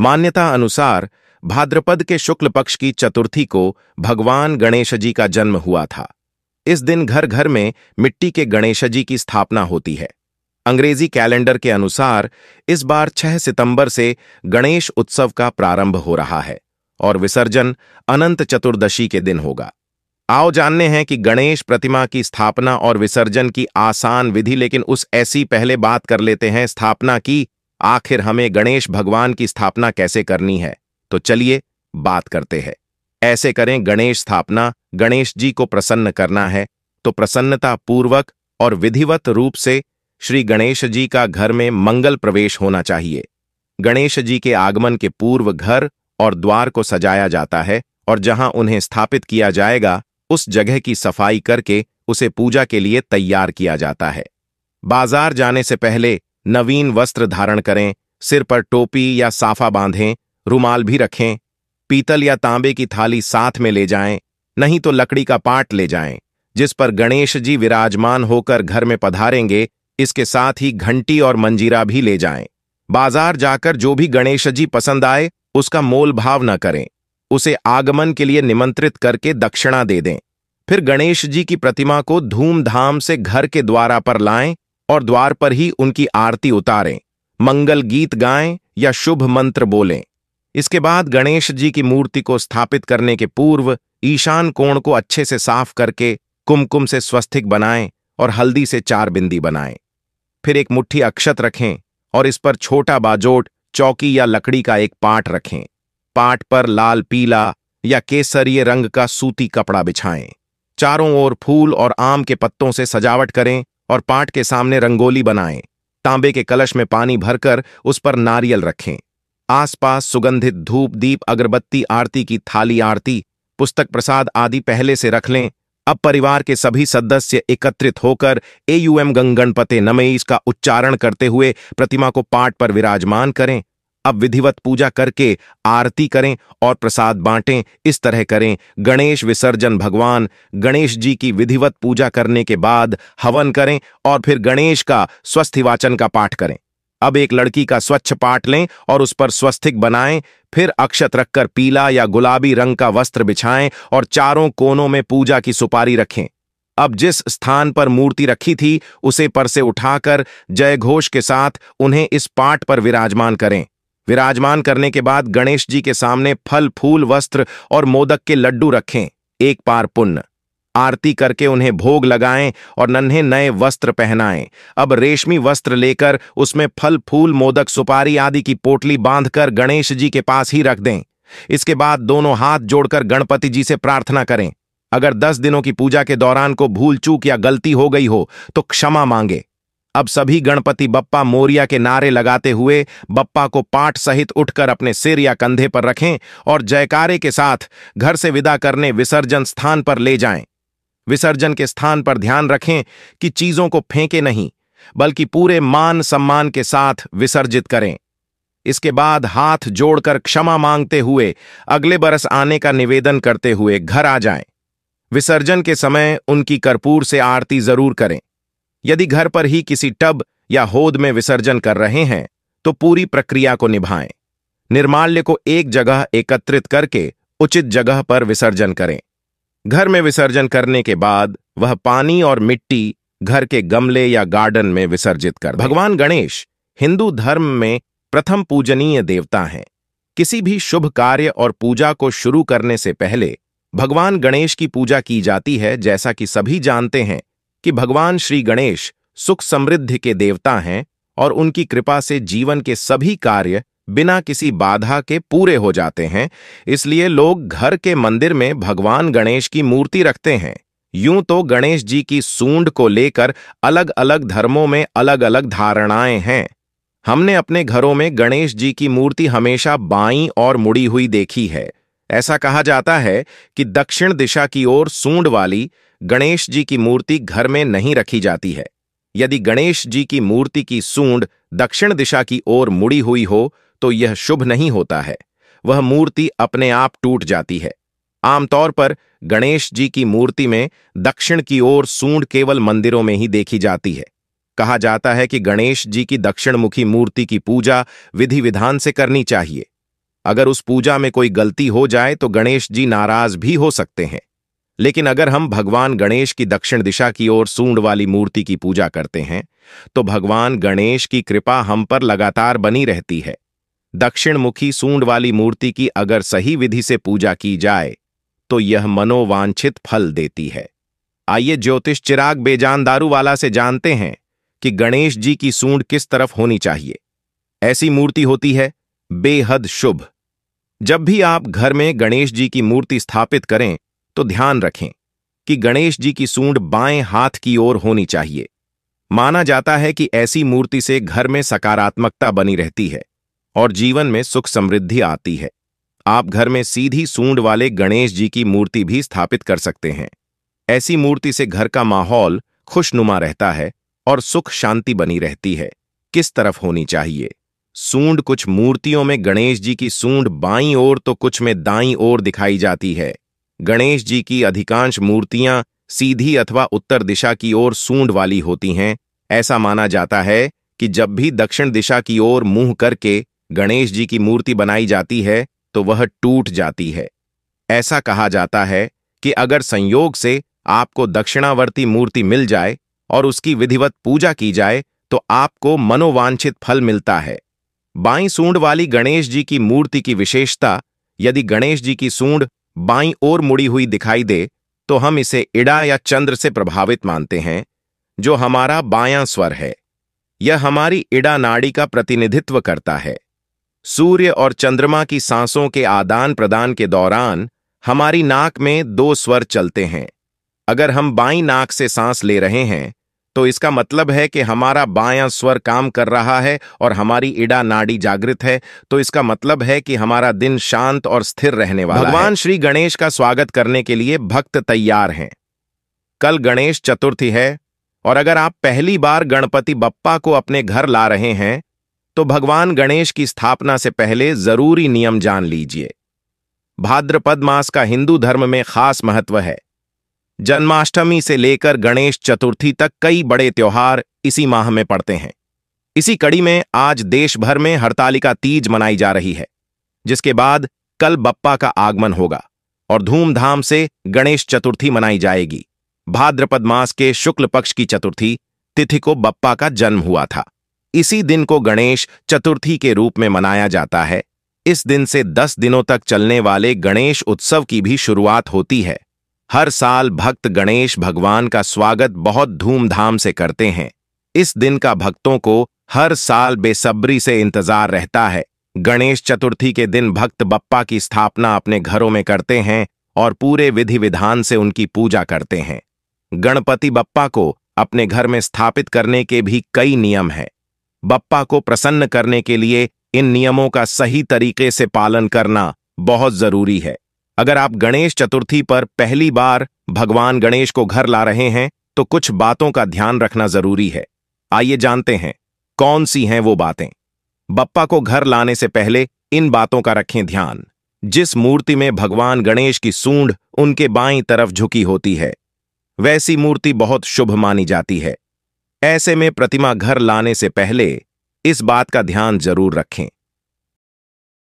मान्यता अनुसार भाद्रपद के शुक्ल पक्ष की चतुर्थी को भगवान गणेश जी का जन्म हुआ था इस दिन घर घर में मिट्टी के गणेश जी की स्थापना होती है अंग्रेजी कैलेंडर के अनुसार इस बार 6 सितंबर से गणेश उत्सव का प्रारंभ हो रहा है और विसर्जन अनंत चतुर्दशी के दिन होगा आओ जानने हैं कि गणेश प्रतिमा की स्थापना और विसर्जन की आसान विधि लेकिन उस ऐसी पहले बात कर लेते हैं स्थापना की आखिर हमें गणेश भगवान की स्थापना कैसे करनी है तो चलिए बात करते हैं ऐसे करें गणेश स्थापना गणेश जी को प्रसन्न करना है तो प्रसन्नता पूर्वक और विधिवत रूप से श्री गणेश जी का घर में मंगल प्रवेश होना चाहिए गणेश जी के आगमन के पूर्व घर और द्वार को सजाया जाता है और जहां उन्हें स्थापित किया जाएगा उस जगह की सफाई करके उसे पूजा के लिए तैयार किया जाता है बाजार जाने से पहले नवीन वस्त्र धारण करें सिर पर टोपी या साफा बांधें रुमाल भी रखें पीतल या तांबे की थाली साथ में ले जाएं, नहीं तो लकड़ी का पाट ले जाएं, जिस पर गणेश जी विराजमान होकर घर में पधारेंगे इसके साथ ही घंटी और मंजीरा भी ले जाएं। बाजार जाकर जो भी गणेश जी पसंद आए उसका मोल भाव न करें उसे आगमन के लिए निमंत्रित करके दक्षिणा दे दें फिर गणेश जी की प्रतिमा को धूमधाम से घर के द्वारा पर लाएं और द्वार पर ही उनकी आरती उतारें मंगल गीत गाएं या शुभ मंत्र बोलें इसके बाद गणेश जी की मूर्ति को स्थापित करने के पूर्व ईशान कोण को अच्छे से साफ करके कुमकुम से स्वस्थिक बनाएं और हल्दी से चार बिंदी बनाएं फिर एक मुट्ठी अक्षत रखें और इस पर छोटा बाजोट चौकी या लकड़ी का एक पाट रखें पाट पर लाल पीला या केसरीय रंग का सूती कपड़ा बिछाएं चारों ओर फूल और आम के पत्तों से सजावट करें और पाट के सामने रंगोली बनाएं तांबे के कलश में पानी भरकर उस पर नारियल रखें आसपास सुगंधित धूप दीप अगरबत्ती आरती की थाली आरती पुस्तक प्रसाद आदि पहले से रख लें अब परिवार के सभी सदस्य एकत्रित होकर एयूएम गंगणपते नमेश का उच्चारण करते हुए प्रतिमा को पाट पर विराजमान करें अब विधिवत पूजा करके आरती करें और प्रसाद बांटें इस तरह करें गणेश विसर्जन भगवान गणेश जी की विधिवत पूजा करने के बाद हवन करें और फिर गणेश का स्वस्थिवाचन का पाठ करें अब एक लड़की का स्वच्छ पाठ लें और उस पर स्वस्थिक बनाएं फिर अक्षत रखकर पीला या गुलाबी रंग का वस्त्र बिछाएं और चारों कोनों में पूजा की सुपारी रखें अब जिस स्थान पर मूर्ति रखी थी उसे पर से उठाकर जयघोष के साथ उन्हें इस पाठ पर विराजमान करें विराजमान करने के बाद गणेश जी के सामने फल फूल वस्त्र और मोदक के लड्डू रखें एक पार पुण्य आरती करके उन्हें भोग लगाएं और नन्हे नए वस्त्र पहनाएं अब रेशमी वस्त्र लेकर उसमें फल फूल मोदक सुपारी आदि की पोटली बांधकर गणेश जी के पास ही रख दें इसके बाद दोनों हाथ जोड़कर गणपति जी से प्रार्थना करें अगर दस दिनों की पूजा के दौरान को भूल चूक या गलती हो गई हो तो क्षमा मांगे अब सभी गणपति बप्पा मोरिया के नारे लगाते हुए बप्पा को पाठ सहित उठकर अपने सिर या कंधे पर रखें और जयकारे के साथ घर से विदा करने विसर्जन स्थान पर ले जाएं। विसर्जन के स्थान पर ध्यान रखें कि चीजों को फेंके नहीं बल्कि पूरे मान सम्मान के साथ विसर्जित करें इसके बाद हाथ जोड़कर क्षमा मांगते हुए अगले बरस आने का निवेदन करते हुए घर आ जाए विसर्जन के समय उनकी कर्पूर से आरती जरूर करें यदि घर पर ही किसी टब या होद में विसर्जन कर रहे हैं तो पूरी प्रक्रिया को निभाएं निर्माल्य को एक जगह एकत्रित करके उचित जगह पर विसर्जन करें घर में विसर्जन करने के बाद वह पानी और मिट्टी घर के गमले या गार्डन में विसर्जित कर भगवान गणेश हिंदू धर्म में प्रथम पूजनीय देवता हैं किसी भी शुभ कार्य और पूजा को शुरू करने से पहले भगवान गणेश की पूजा की जाती है जैसा कि सभी जानते हैं कि भगवान श्री गणेश सुख समृद्धि के देवता हैं और उनकी कृपा से जीवन के सभी कार्य बिना किसी बाधा के पूरे हो जाते हैं इसलिए लोग घर के मंदिर में भगवान गणेश की मूर्ति रखते हैं यूं तो गणेश जी की सूंड को लेकर अलग अलग धर्मों में अलग अलग धारणाएं हैं हमने अपने घरों में गणेश जी की मूर्ति हमेशा बाई और मुड़ी हुई देखी है ऐसा कहा जाता है कि दक्षिण दिशा की ओर सूंड वाली गणेश जी की मूर्ति घर में नहीं रखी जाती है यदि गणेश जी की मूर्ति की सूंड दक्षिण दिशा की ओर मुड़ी हुई हो तो यह शुभ नहीं होता है वह मूर्ति अपने आप टूट जाती है आमतौर पर गणेश जी की मूर्ति में दक्षिण की ओर सूंड केवल मंदिरों में ही देखी जाती है कहा जाता है कि गणेश जी की दक्षिणमुखी मूर्ति की पूजा विधि विधान से करनी चाहिए अगर उस पूजा में कोई गलती हो जाए तो गणेश जी नाराज भी हो सकते हैं लेकिन अगर हम भगवान गणेश की दक्षिण दिशा की ओर सूंड वाली मूर्ति की पूजा करते हैं तो भगवान गणेश की कृपा हम पर लगातार बनी रहती है दक्षिण मुखी सूंड वाली मूर्ति की अगर सही विधि से पूजा की जाए तो यह मनोवांछित फल देती है आइए ज्योतिष चिराग बेजान वाला से जानते हैं कि गणेश जी की सूंड किस तरफ होनी चाहिए ऐसी मूर्ति होती है बेहद शुभ जब भी आप घर में गणेश जी की मूर्ति स्थापित करें तो ध्यान रखें कि गणेश जी की सूंड बाएं हाथ की ओर होनी चाहिए माना जाता है कि ऐसी मूर्ति से घर में सकारात्मकता बनी रहती है और जीवन में सुख समृद्धि आती है आप घर में सीधी सूंड वाले गणेश जी की मूर्ति भी स्थापित कर सकते हैं ऐसी मूर्ति से घर का माहौल खुशनुमा रहता है और सुख शांति बनी रहती है किस तरफ होनी चाहिए सूंड कुछ मूर्तियों में गणेश जी की सूंड बाईं ओर तो कुछ में दाईं ओर दिखाई जाती है गणेश जी की अधिकांश मूर्तियां सीधी अथवा उत्तर दिशा की ओर सूंड वाली होती हैं ऐसा माना जाता है कि जब भी दक्षिण दिशा की ओर मुंह करके गणेश जी की मूर्ति बनाई जाती है तो वह टूट जाती है ऐसा कहा जाता है कि अगर संयोग से आपको दक्षिणावर्ती मूर्ति मिल जाए और उसकी विधिवत पूजा की जाए तो आपको मनोवांछित फल मिलता है बाई सूंड वाली गणेश जी की मूर्ति की विशेषता यदि गणेश जी की सूंड बाई ओर मुड़ी हुई दिखाई दे तो हम इसे इड़ा या चंद्र से प्रभावित मानते हैं जो हमारा बायां स्वर है यह हमारी इड़ा नाड़ी का प्रतिनिधित्व करता है सूर्य और चंद्रमा की सांसों के आदान प्रदान के दौरान हमारी नाक में दो स्वर चलते हैं अगर हम बाई नाक से सांस ले रहे हैं तो इसका मतलब है कि हमारा बायां स्वर काम कर रहा है और हमारी इड़ा नाड़ी जागृत है तो इसका मतलब है कि हमारा दिन शांत और स्थिर रहने वाला भगवान श्री गणेश का स्वागत करने के लिए भक्त तैयार हैं कल गणेश चतुर्थी है और अगर आप पहली बार गणपति बप्पा को अपने घर ला रहे हैं तो भगवान गणेश की स्थापना से पहले जरूरी नियम जान लीजिए भाद्रपद मास का हिंदू धर्म में खास महत्व है जन्माष्टमी से लेकर गणेश चतुर्थी तक कई बड़े त्यौहार इसी माह में पड़ते हैं इसी कड़ी में आज देश भर में हड़तालिका तीज मनाई जा रही है जिसके बाद कल बप्पा का आगमन होगा और धूमधाम से गणेश चतुर्थी मनाई जाएगी भाद्रपद मास के शुक्ल पक्ष की चतुर्थी तिथि को बप्पा का जन्म हुआ था इसी दिन को गणेश चतुर्थी के रूप में मनाया जाता है इस दिन से दस दिनों तक चलने वाले गणेश उत्सव की भी शुरुआत होती है हर साल भक्त गणेश भगवान का स्वागत बहुत धूमधाम से करते हैं इस दिन का भक्तों को हर साल बेसब्री से इंतजार रहता है गणेश चतुर्थी के दिन भक्त बप्पा की स्थापना अपने घरों में करते हैं और पूरे विधि विधान से उनकी पूजा करते हैं गणपति बप्पा को अपने घर में स्थापित करने के भी कई नियम हैं बप्पा को प्रसन्न करने के लिए इन नियमों का सही तरीके से पालन करना बहुत जरूरी है अगर आप गणेश चतुर्थी पर पहली बार भगवान गणेश को घर ला रहे हैं तो कुछ बातों का ध्यान रखना जरूरी है आइए जानते हैं कौन सी हैं वो बातें बप्पा को घर लाने से पहले इन बातों का रखें ध्यान जिस मूर्ति में भगवान गणेश की सूंड उनके बाईं तरफ झुकी होती है वैसी मूर्ति बहुत शुभ मानी जाती है ऐसे में प्रतिमा घर लाने से पहले इस बात का ध्यान जरूर रखें